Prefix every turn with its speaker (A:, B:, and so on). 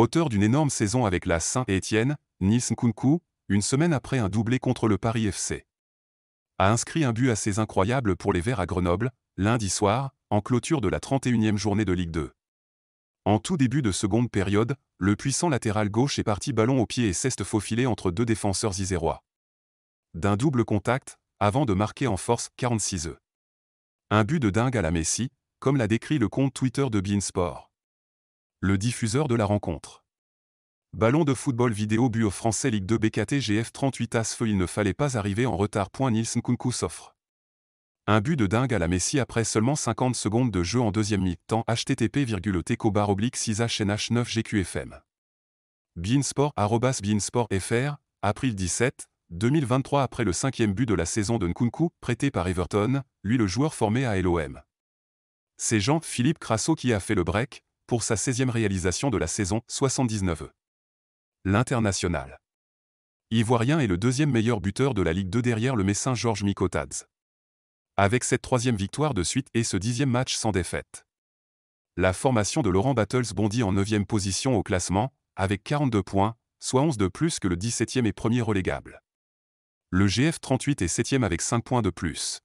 A: Auteur d'une énorme saison avec la Saint-Étienne, Nils Nkunku, une semaine après un doublé contre le Paris FC. A inscrit un but assez incroyable pour les Verts à Grenoble, lundi soir, en clôture de la 31e journée de Ligue 2. En tout début de seconde période, le puissant latéral gauche est parti ballon au pied et s'est faufilé entre deux défenseurs isérois. D'un double contact, avant de marquer en force 46 e Un but de dingue à la Messi, comme l'a décrit le compte Twitter de Beansport le diffuseur de la rencontre. Ballon de football vidéo but français Ligue 2 BKT GF 38 As feu il ne fallait pas arriver en retard. Point Nils Nkunku s'offre. Un but de dingue à la Messi après seulement 50 secondes de jeu en deuxième mi-temps http://oblique6hnh9gqfm. fr april 17, 2023 après le cinquième but de la saison de Nkunku, prêté par Everton, lui le joueur formé à LOM. C'est Jean-Philippe Crasso qui a fait le break, pour sa 16e réalisation de la saison, 79 L'international. Ivoirien est le deuxième meilleur buteur de la Ligue 2 derrière le Messin Georges Mikotadz. Avec cette troisième victoire de suite et ce dixième match sans défaite. La formation de Laurent Battles bondit en 9e position au classement, avec 42 points, soit 11 de plus que le 17e et premier relégable. Le GF38 est 7e avec 5 points de plus.